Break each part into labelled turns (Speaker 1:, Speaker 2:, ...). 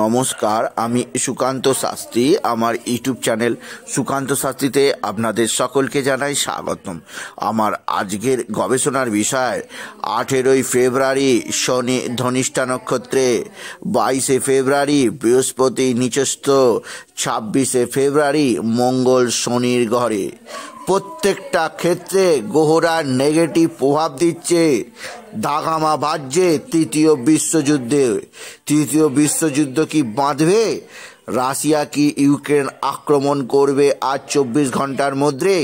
Speaker 1: নমস্কার আমি সুকান্ত শাস্ত্রী আমার ইউটিউব চ্যানেল সুকান্ত শাস্ত্রীতে আপনাদের সকলকে জানাই স্বাগতম আমার আজকের গবেষণার বিষয় আঠেরোই ফেব্রুয়ারি শনি ধনিষ্ঠা নক্ষত্রে বাইশে ফেব্রুয়ারি বৃহস্পতি নিচস্থ ছাব্বিশে ফেব্রুয়ারি মঙ্গল শনির ঘরে প্রত্যেকটা ক্ষেত্রে গোহরার নেগেটিভ প্রভাব দিচ্ছে দাগামা বাজছে তৃতীয় বিশ্বযুদ্ধে তৃতীয় বিশ্বযুদ্ধ কি বাঁধবে রাশিয়া কি ইউক্রেন আক্রমণ করবে আজ চব্বিশ ঘন্টার মধ্যে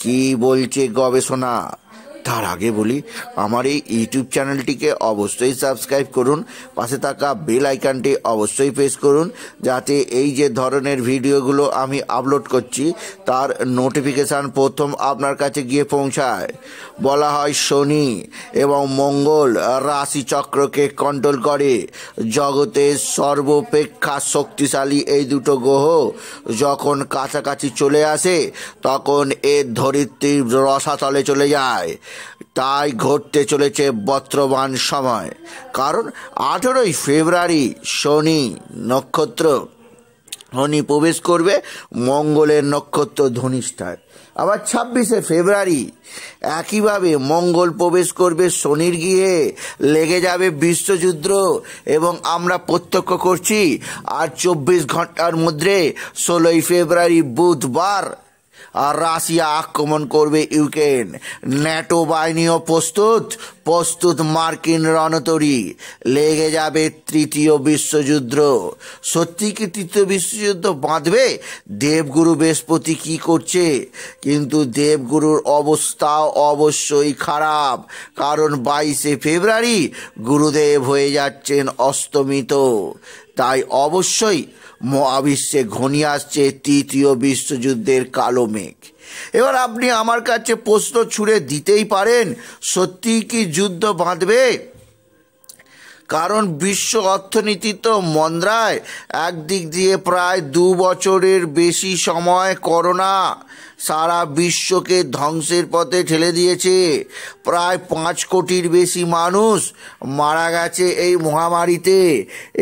Speaker 1: কি বলছে গবেষণা তার আগে বলি আমার এই ইউটিউব চ্যানেলটিকে অবশ্যই সাবস্ক্রাইব করুন পাশে থাকা বেল আইকনটি অবশ্যই প্রেস করুন যাতে এই যে ধরনের ভিডিওগুলো আমি আপলোড করছি তার নোটিফিকেশান প্রথম আপনার কাছে গিয়ে পৌঁছায় বলা হয় শনি এবং মঙ্গল রাশিচক্রকে কন্ট্রোল করে জগতের সর্বাপেক্ষা শক্তিশালী এই দুটো গ্রহ যখন কাছাকাছি চলে আসে তখন এর ধরিত্রীর রসাতলে চলে যায় তাই ঘটতে চলেছে বর্তমান সময় কারণ আঠেরোই ফেব্রুয়ারি শনি নক্ষত্র শনি প্রবেশ করবে মঙ্গলের নক্ষত্র ধনিষ্ঠায় আবার ছাব্বিশে ফেব্রুয়ারি একইভাবে মঙ্গল প্রবেশ করবে শনির গিয়ে লেগে যাবে বিশ্বযুদ্ধ এবং আমরা প্রত্যক্ষ করছি আর চব্বিশ ঘন্টার মধ্যে ষোলোই ফেব্রুয়ারি বুধবার আর রাশিয়া আক্রমণ করবে ইউক্রেন ন্যাটো বাহিনীও প্রস্তুত প্রস্তুত মার্কিন রণতরী লেগে যাবে তৃতীয় বিশ্বযুদ্ধ সত্যি কি তৃতীয় বিশ্বযুদ্ধ বাঁধবে দেবগুরু বৃহস্পতি কি করছে কিন্তু দেবগুরুর অবস্থা অবশ্যই খারাপ কারণ বাইশে ফেব্রুয়ারি গুরুদেব হয়ে যাচ্ছেন অস্তমিত তাই অবশ্যই মহাবিশ্বে ঘনিয়ে আসছে তৃতীয় বিশ্বযুদ্ধের কালো মেঘ এবার আপনি আমার কাছে প্রশ্ন ছুড়ে দিতেই পারেন সত্যিই কি যুদ্ধ বাঁধবে কারণ বিশ্ব অর্থনীতি তো মন্দ্রায় একদিক দিয়ে প্রায় দু বছরের বেশি সময় করোনা সারা বিশ্বকে ধ্বংসের পথে ঠেলে দিয়েছে প্রায় পাঁচ কোটির বেশি মানুষ মারা গেছে এই মহামারীতে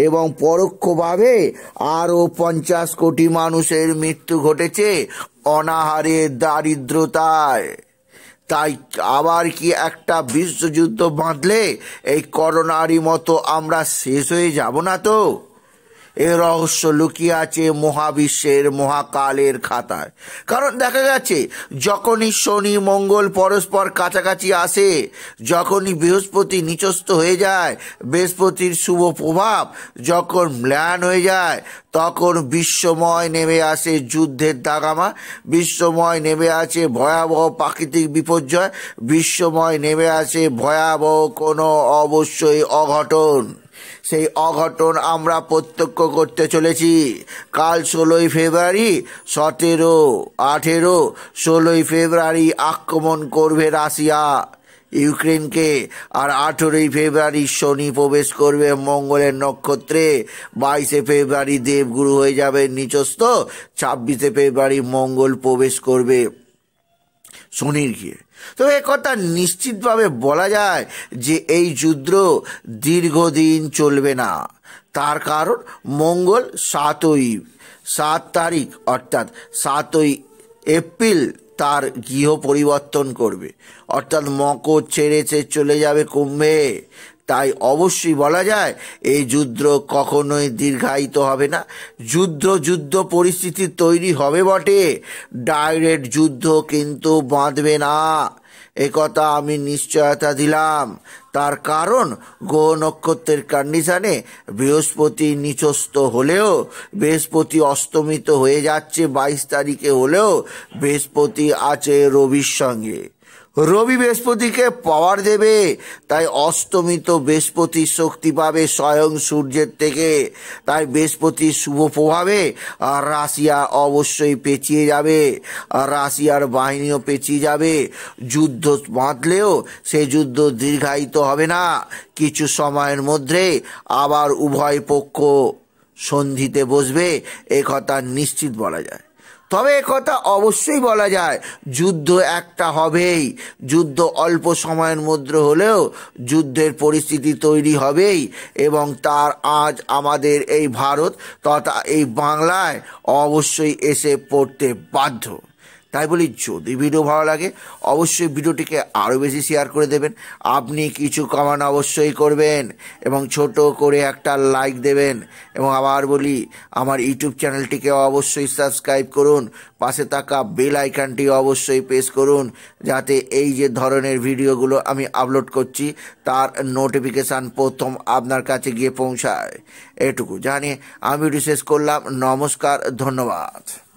Speaker 1: এবং পরোক্ষভাবে আরও পঞ্চাশ কোটি মানুষের মৃত্যু ঘটেছে অনাহারে দারিদ্রতায় তাই আবার কি একটা বিশ্বযুদ্ধ বাঁধলে এই করোনারই মতো আমরা শেষ হয়ে যাব না তো এ রহস্য লুকিয়ে আছে মহাবিশ্বের মহাকালের খাতায় কারণ দেখা গেছে যখনই শনি মঙ্গল পরস্পর কাছাকাছি আসে যখনই বৃহস্পতি নিচস্ত হয়ে যায় বৃহস্পতির শুভ প্রভাব যখন ম্লান হয়ে যায় তখন বিশ্বময় নেমে আসে যুদ্ধের দাগামা বিশ্বময় নেমে আছে ভয়াবহ প্রাকৃতিক বিপর্যয় বিশ্বময় নেমে আসে ভয়াবহ কোনো অবশ্যই অঘটন সেই অঘটন আমরা প্রত্যক্ষ করতে চলেছি কাল ষোলোই ফেব্রুয়ারি সতেরো আঠেরো ষোলোই ফেব্রুয়ারি আক্রমণ করবে রাশিয়া ইউক্রেনকে আর আঠেরোই ফেব্রুয়ারি শনি প্রবেশ করবে মঙ্গলের নক্ষত্রে বাইশে ফেব্রুয়ারি দেবগুরু হয়ে যাবে নিচস্থ ছাব্বিশে ফেব্রুয়ারি মঙ্গল প্রবেশ করবে শনির গিয়ে তবে কথা নিশ্চিতভাবে বলা যায় যে এই যুদ্ধ দীর্ঘদিন চলবে না তার কারণ মঙ্গল সাতই সাত তারিখ অর্থাৎ সাতই এপ্রিল তার গৃহ পরিবর্তন করবে অর্থাৎ মকর ছেড়ে চলে যাবে কুম্ভে তাই অবশ্যই বলা যায় এই যুদ্ধ কখনোই দীর্ঘায়িত হবে না যুদ্ধ যুদ্ধ পরিস্থিতি তৈরি হবে বটে ডাইরেক্ট যুদ্ধ কিন্তু বাঁধবে না একথা আমি নিশ্চয়তা দিলাম তার কারণ গ্রহ নক্ষত্রের কন্ডিশনে বৃহস্পতি নিচস্ত হলেও বৃহস্পতি অস্তমিত হয়ে যাচ্ছে বাইশ তারিখে হলেও বৃহস্পতি আছে রবির সঙ্গে রবি বৃহস্পতিকে পাওয়ার দেবে তাই অস্তমিত বৃহস্পতি শক্তি পাবে স্বয়ং সূর্যের থেকে তাই বৃহস্পতির শুভ প্রভাবে রাশিয়া অবশ্যই পেঁচিয়ে যাবে রাশিয়ার বাহিনীও পেঁচিয়ে যাবে যুদ্ধ বাঁধলেও সে যুদ্ধ দীর্ঘায়িত হবে না কিছু সময়ের মধ্যে আবার উভয় পক্ষ সন্ধিতে বসবে এ কথা নিশ্চিত বলা যায় তবে কথা অবশ্যই বলা যায় যুদ্ধ একটা হবেই যুদ্ধ অল্প সময়ের মধ্যে হলেও যুদ্ধের পরিস্থিতি তৈরি হবেই এবং তার আজ আমাদের এই ভারত তথা এই বাংলায় অবশ্যই এসে পড়তে বাধ্য তাই বলি যদি ভিডিও ভালো লাগে অবশ্যই ভিডিওটিকে আরও বেশি শেয়ার করে দেবেন আপনি কিছু কমান অবশ্যই করবেন এবং ছোট করে একটা লাইক দেবেন এবং আবার বলি আমার ইউটিউব চ্যানেলটিকে অবশ্যই সাবস্ক্রাইব করুন পাশে থাকা বেল আইকনটি অবশ্যই প্রেস করুন যাতে এই যে ধরনের ভিডিওগুলো আমি আপলোড করছি তার নোটিফিকেশান প্রথম আপনার কাছে গিয়ে পৌঁছায় এটুকু জানিয়ে আমি ভিডিও শেষ করলাম নমস্কার ধন্যবাদ